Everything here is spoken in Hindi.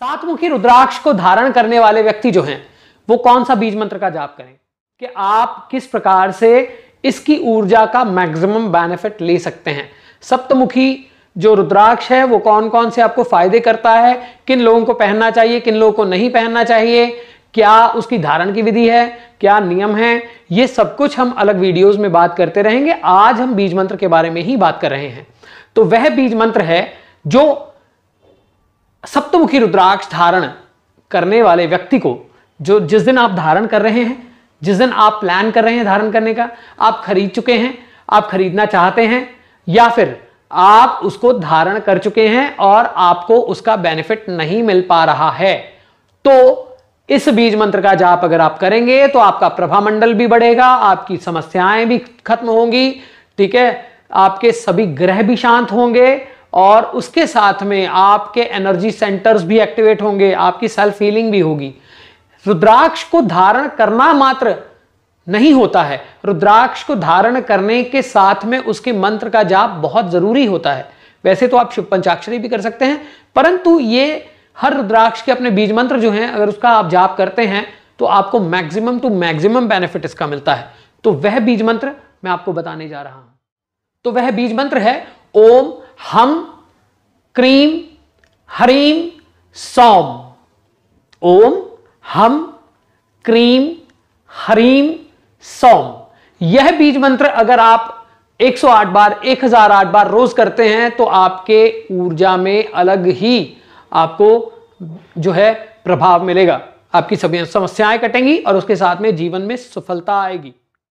सातमुखी रुद्राक्ष को धारण करने वाले व्यक्ति जो हैं वो कौन सा बीज मंत्र का जाप करें कि आप किस प्रकार से इसकी ऊर्जा का मैक्सिमम बेनिफिट ले सकते हैं सप्तमुखी जो रुद्राक्ष है वो कौन कौन से आपको फायदे करता है किन लोगों को पहनना चाहिए किन लोगों को नहीं पहनना चाहिए क्या उसकी धारण की विधि है क्या नियम है ये सब कुछ हम अलग वीडियोस में बात करते रहेंगे आज हम बीज मंत्र के बारे में ही बात कर रहे हैं तो वह बीज मंत्र है जो सप्तमुखी रुद्राक्ष धारण करने वाले व्यक्ति को जो जिस दिन आप धारण कर रहे हैं जिस दिन आप प्लान कर रहे हैं धारण करने का आप खरीद चुके हैं आप खरीदना चाहते हैं या फिर आप उसको धारण कर चुके हैं और आपको उसका बेनिफिट नहीं मिल पा रहा है तो इस बीज मंत्र का जाप अगर आप करेंगे तो आपका प्रभा मंडल भी बढ़ेगा आपकी समस्याएं भी खत्म होंगी ठीक है आपके सभी ग्रह भी शांत होंगे और उसके साथ में आपके एनर्जी सेंटर्स भी एक्टिवेट होंगे आपकी सेल्फ हीलिंग भी होगी रुद्राक्ष को धारण करना मात्र नहीं होता है रुद्राक्ष को धारण करने के साथ में उसके मंत्र का जाप बहुत जरूरी होता है वैसे तो आप शिव पंचाक्षरी भी कर सकते हैं परंतु ये हर रुद्राक्ष के अपने बीज मंत्र जो हैं अगर उसका आप जाप करते हैं तो आपको मैक्सिमम टू मैक्सिमम बेनिफिट इसका मिलता है तो वह बीज मंत्र मैं आपको बताने जा रहा हूं तो वह बीज मंत्र है ओम हम क्रीम हरीम सौम ओम हम क्रीम हरीम सौम यह बीज मंत्र अगर आप 108 बार 1008 बार रोज करते हैं तो आपके ऊर्जा में अलग ही आपको जो है प्रभाव मिलेगा आपकी सभी समस्याएं कटेंगी और उसके साथ में जीवन में सफलता आएगी